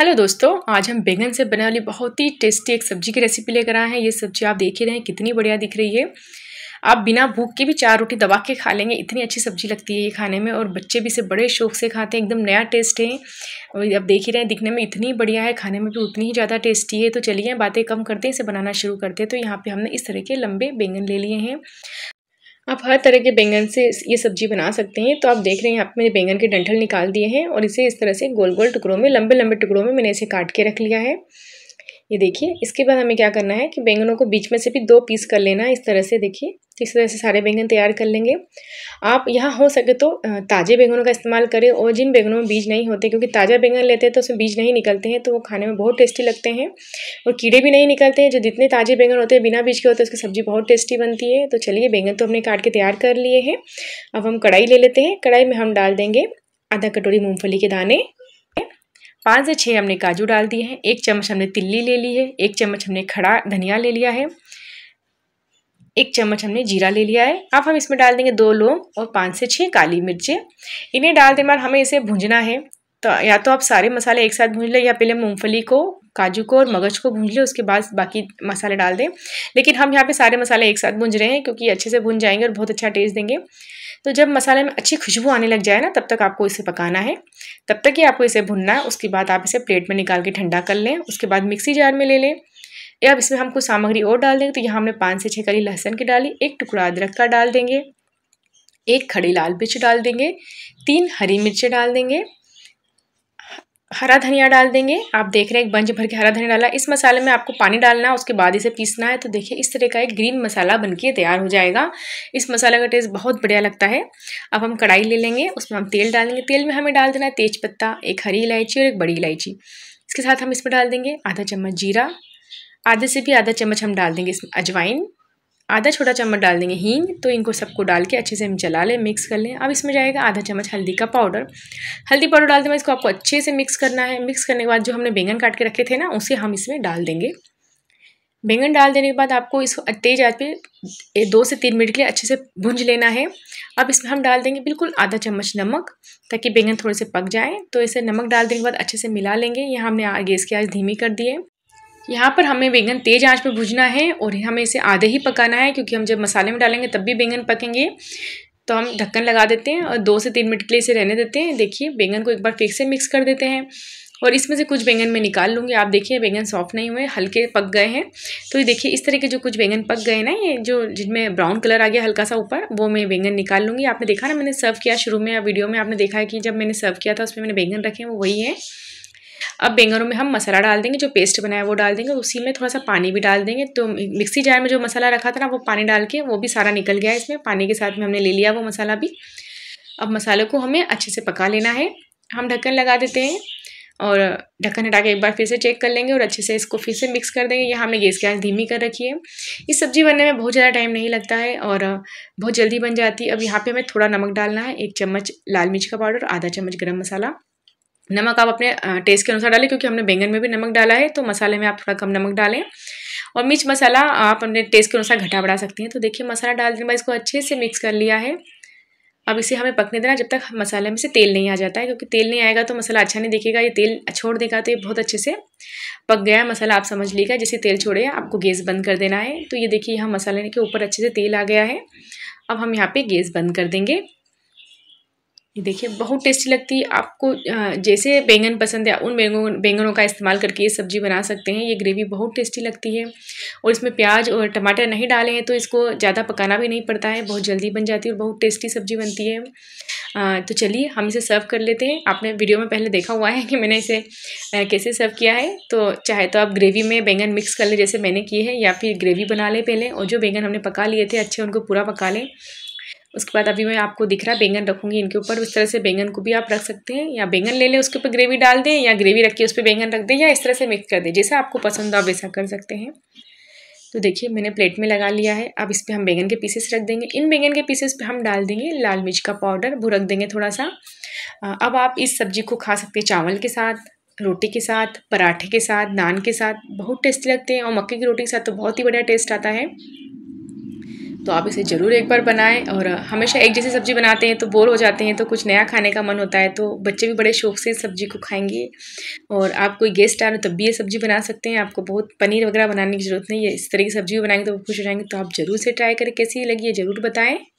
hello दोस्तों आज हम बैंगन से बनने वाली बहुत ही टेस्टी एक सब्जी की रेसिपी लेकर आए हैं ये सब्जी आप देख ही रहे हैं कितनी बढ़िया दिख रही है आप बिना भूख के भी चार रोटी दबा के खा लेंगे इतनी अच्छी सब्जी लगती है ये खाने में और बच्चे भी इसे बड़े शौक से खाते हैं एकदम नया टेस्ट है और आप देख ही रहे हैं दिखने में इतनी बढ़िया है खाने में भी उतनी ही ज़्यादा टेस्टी है तो चलिए बातें कम करते हैं इसे बनाना शुरू करते हैं तो यहाँ पर हमने इस तरह के लंबे बैंगन ले लिए हैं आप हर तरह के बैंगन से ये सब्जी बना सकते हैं तो आप देख रहे हैं यहाँ पे मैंने बैंगन के डंठल निकाल दिए हैं और इसे इस तरह से गोल गोल टुकड़ों में लंबे लंबे टुकड़ों में मैंने इसे काट के रख लिया है ये देखिए इसके बाद हमें क्या करना है कि बैंगनों को बीच में से भी दो पीस कर लेना है इस तरह से देखिए तो इस तरह से सारे बैंगन तैयार कर लेंगे आप यहाँ हो सके तो ताज़े बैंगनों का इस्तेमाल करें और जिन बैंगनों में बीज नहीं होते क्योंकि ताज़ा बैंगन लेते हैं तो उसमें बीज नहीं निकलते हैं तो वो खाने में बहुत टेस्टी लगते हैं और कीड़े भी नहीं निकलते हैं जो जितने ताज़े बैंगन होते हैं बिना बीज के होते हैं उसकी सब्ज़ी बहुत टेस्टी बनती है तो चलिए बैंगन तो हमने काट के तैयार कर लिए हैं अब हम कढ़ाई ले लेते हैं कढ़ाई में हम डाल देंगे आधा कटोरी मूँगफली के दाने पाँच से छः हमने काजू डाल दिए हैं एक चम्मच हमने तिल्ली ले ली है एक चम्मच हमने खड़ा धनिया ले लिया है एक चम्मच हमने जीरा ले लिया है अब हम इसमें डाल देंगे दो लौंग और पाँच से छः काली मिर्चें इन्हें डाल देने बाद हमें इसे भूंजना है तो या तो आप सारे मसाले एक साथ भूंज लें या पहले मूँगफली को काजू को और मगज को भूज लें उसके बाद बाकी मसाले डाल दें लेकिन हम यहाँ पे सारे मसाले एक साथ भूंज रहे हैं क्योंकि अच्छे से भून जाएंगे और बहुत अच्छा टेस्ट देंगे तो जब मसाले में अच्छी खुशबू आने लग जाए ना तब तक आपको इसे पकाना है तब तक ही आपको इसे भुनना है उसके बाद आप इसे प्लेट में निकाल के ठंडा कर लें उसके बाद मिक्सी जार में ले लें अब इसमें हम कुछ सामग्री और डाल देंगे तो यहाँ हमने पाँच से छः कली लहसन की डाली एक टुकड़ा अदरक का डाल देंगे एक खड़ी लाल मिर्च डाल देंगे तीन हरी मिर्चें डाल देंगे हरा धनिया डाल देंगे आप देख रहे हैं एक बंज भर के हरा धनिया डाला इस मसाले में आपको पानी डालना है उसके बाद इसे पीसना है तो देखिए इस तरह का एक ग्रीन मसाला बनके तैयार हो जाएगा इस मसाले का टेस्ट बहुत बढ़िया लगता है अब हम कढ़ाई ले लेंगे उसमें हम तेल डालेंगे तेल में हमें डाल देना है तेज पत्ता एक हरी इलायची और एक बड़ी इलायची इसके साथ हम इसमें डाल देंगे आधा चम्मच जीरा आधे से भी आधा चम्मच हम डाल देंगे इसमें अजवाइन आधा छोटा चम्मच डाल देंगे हींग तो इनको सबको डाल के अच्छे से हम चला लें मिक्स कर लें अब इसमें जाएगा आधा चम्मच हल्दी का पाउडर हल्दी पाउडर डाल देंगे इसको आपको अच्छे से मिक्स करना है मिक्स करने के बाद जो हमने बैंगन काट के रखे थे ना उसे हम इसमें डाल देंगे बैंगन डाल देने के बाद आपको इसको तेज आज पे दो से तीन मिनट के लिए अच्छे से भूंज लेना है अब इसमें हम डाल देंगे बिल्कुल आधा चम्मच नमक ताकि बैंगन थोड़े से पक जाए तो इसे नमक डाल देने के बाद अच्छे से मिला लेंगे यहाँ हमने गैस की आँच धीमी कर दी है यहाँ पर हमें बैंगन तेज़ आंच पर भुजना है और हमें इसे आधे ही पकाना है क्योंकि हम जब मसाले में डालेंगे तब भी बैंगन पकेंगे तो हम ढक्कन लगा देते हैं और दो से तीन मिनट के लिए इसे रहने देते हैं देखिए बैंगन को एक बार फिर से मिक्स कर देते हैं और इसमें से कुछ बैंगन मैं निकाल लूँगी आप देखिए बैंगन सॉफ्ट नहीं हुए हल्के पक गए हैं तो ये देखिए इस तरह के जो कुछ बैंगन पक गए ना ये जो जिनमें ब्राउन कलर आ गया हल्का सा ऊपर वो मैं बैंगन निकाल लूँगी आपने देखा ना मैंने सर्व किया शुरू में वीडियो में आपने देखा है कि जब मैंने सर्व किया था उसमें मैंने बैंगन रखे हैं वो वही है अब बैंगनों में हम मसाला डाल देंगे जो पेस्ट बनाया वो डाल देंगे उसी में थोड़ा सा पानी भी डाल देंगे तो मिक्सी जार में जो मसाला रखा था ना वो पानी डाल के वो भी सारा निकल गया इसमें पानी के साथ में हमने ले लिया वो मसाला भी अब मसाले को हमें अच्छे से पका लेना है हम ढक्कन लगा देते हैं और ढक्कन हटा के एक बार फिर से चेक कर लेंगे और अच्छे से इसको फिर से मिक्स कर देंगे यहाँ हमने गैस की आँच धीमी कर रखी है इस सब्ज़ी बनने में बहुत ज़्यादा टाइम नहीं लगता है और बहुत जल्दी बन जाती है अब यहाँ पे हमें थोड़ा नमक डालना है एक चम्मच लाल मिर्च का पाउडर आधा चम्मच गरम मसाला नमक आप अपने टेस्ट के अनुसार डालें क्योंकि हमने बैंगन में भी नमक डाला है तो मसाले में आप थोड़ा कम नमक डालें और मिर्च मसाला आप अपने टेस्ट के अनुसार घटा बढ़ा सकती हैं तो देखिए मसाला डाल देने बाद इसको अच्छे से मिक्स कर लिया है अब इसे हमें पकने देना जब तक मसाले में से तेल नहीं आ जाता है क्योंकि तेल नहीं आएगा तो मसाला अच्छा नहीं दिखेगा ये तेल छोड़ देगा तो ये बहुत अच्छे से पक गया है मसाला आप समझ लीजिएगा जैसे तेल छोड़े आपको गैस बंद कर देना है तो ये देखिए यहाँ मसाले के ऊपर अच्छे से तेल आ गया है अब हम यहाँ पे गैस बंद कर देंगे ये देखिए बहुत टेस्टी लगती है आपको जैसे बैंगन पसंद है उन बैंगों बैंगनों का इस्तेमाल करके ये सब्ज़ी बना सकते हैं ये ग्रेवी बहुत टेस्टी लगती है और इसमें प्याज और टमाटर नहीं डाले हैं तो इसको ज़्यादा पकाना भी नहीं पड़ता है बहुत जल्दी बन जाती है और बहुत टेस्टी सब्ज़ी बनती है आ, तो चलिए हम इसे सर्व कर लेते हैं आपने वीडियो में पहले देखा हुआ है कि मैंने इसे कैसे सर्व किया है तो चाहे तो आप ग्रेवी में बैंगन मिक्स कर लें जैसे मैंने की है या फिर ग्रेवी बना लें पहले और जो बैंगन हमने पका लिए थे अच्छे उनको पूरा पका लें उसके बाद अभी मैं आपको दिख रहा है बैंगन रखूँगी इनके ऊपर उस तरह से बैंगन को भी आप रख सकते हैं या बैंगन ले लें उसके ऊपर ग्रेवी डाल दें या ग्रेवी रख के उस पर बैंगन रख दें या इस तरह से मिक्स कर दें जैसा आपको पसंद हो आप वैसा कर सकते हैं तो देखिए मैंने प्लेट में लगा लिया है अब इस पर हम बैंगन के पीसेस रख देंगे इन बैंगन के पीसेस पे हम डाल देंगे लाल मिर्च का पाउडर वो रख देंगे थोड़ा सा अब आप इस सब्जी को खा सकते हैं चावल के साथ रोटी के साथ पराठे के साथ नान के साथ बहुत टेस्टी लगते हैं और मक्के की रोटी के साथ तो बहुत ही बढ़िया टेस्ट आता है तो आप इसे ज़रूर एक बार बनाएं और हमेशा एक जैसी सब्ज़ी बनाते हैं तो बोर हो जाते हैं तो कुछ नया खाने का मन होता है तो बच्चे भी बड़े शौक से इस सब्ज़ी को खाएंगे और आप कोई गेस्ट आ रहे हो तब भी ये सब्ज़ी बना सकते हैं आपको बहुत पनीर वगैरह बनाने की ज़रूरत नहीं है इस तरह की सब्ज़ी बनाएंगे तो खुश हो जाएंगे तो आप ज़रूर से ट्राई करें कैसी लगी है ज़रूर बताएँ